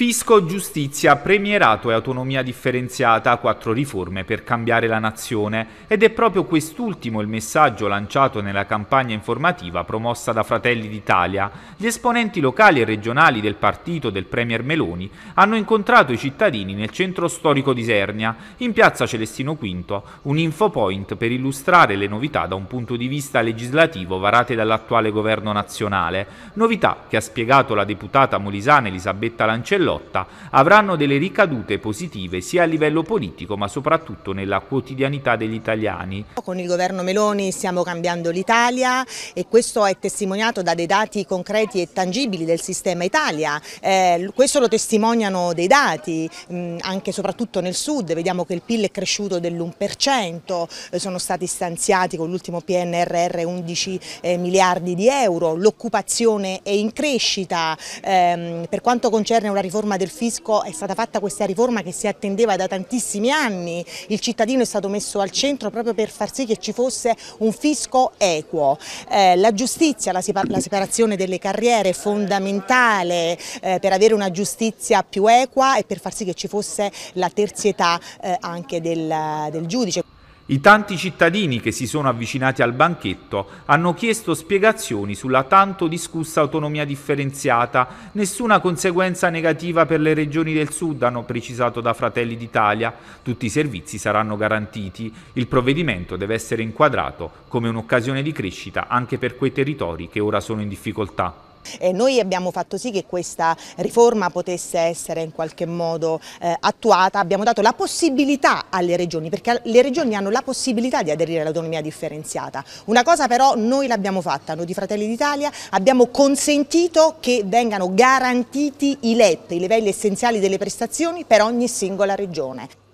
Fisco, giustizia, premierato e autonomia differenziata, quattro riforme per cambiare la nazione. Ed è proprio quest'ultimo il messaggio lanciato nella campagna informativa promossa da Fratelli d'Italia. Gli esponenti locali e regionali del partito del Premier Meloni hanno incontrato i cittadini nel centro storico di Sernia, in piazza Celestino V, un infopoint per illustrare le novità da un punto di vista legislativo varate dall'attuale governo nazionale. Novità che ha spiegato la deputata molisana Elisabetta Lancello Bellotta avranno delle ricadute positive sia a livello politico ma soprattutto nella quotidianità degli italiani. Con il governo Meloni stiamo cambiando l'Italia e questo è testimoniato da dei dati concreti e tangibili del sistema Italia. Eh, questo lo testimoniano dei dati, mh, mm, anche e soprattutto nel sud, vediamo che il PIL è cresciuto dell'1%, eh, sono stati stanziati con l'ultimo PNRR 11 eh, miliardi di euro, l'occupazione è in crescita, ehm, per quanto concerne una riforma riforma del fisco è stata fatta questa riforma che si attendeva da tantissimi anni, il cittadino è stato messo al centro proprio per far sì che ci fosse un fisco equo. Eh, la giustizia, la, separazione delle carriere è fondamentale eh, per avere una giustizia più equa e per far sì che ci fosse la terzietà eh, anche del, del giudice. I tanti cittadini che si sono avvicinati al banchetto hanno chiesto spiegazioni sulla tanto discussa autonomia differenziata, nessuna conseguenza negativa per le regioni del sud, hanno precisato da Fratelli d'Italia. Tutti i servizi saranno garantiti. Il provvedimento deve essere inquadrato come un'occasione di crescita anche per quei territori che ora sono in difficoltà e noi abbiamo fatto sì che questa riforma potesse essere in qualche modo eh, attuata, abbiamo dato la possibilità alle regioni, perché le regioni hanno la possibilità di aderire all'autonomia differenziata. Una cosa però noi l'abbiamo fatta, noi di Fratelli d'Italia abbiamo consentito che vengano garantiti i LEP, i livelli essenziali delle prestazioni per ogni singola regione.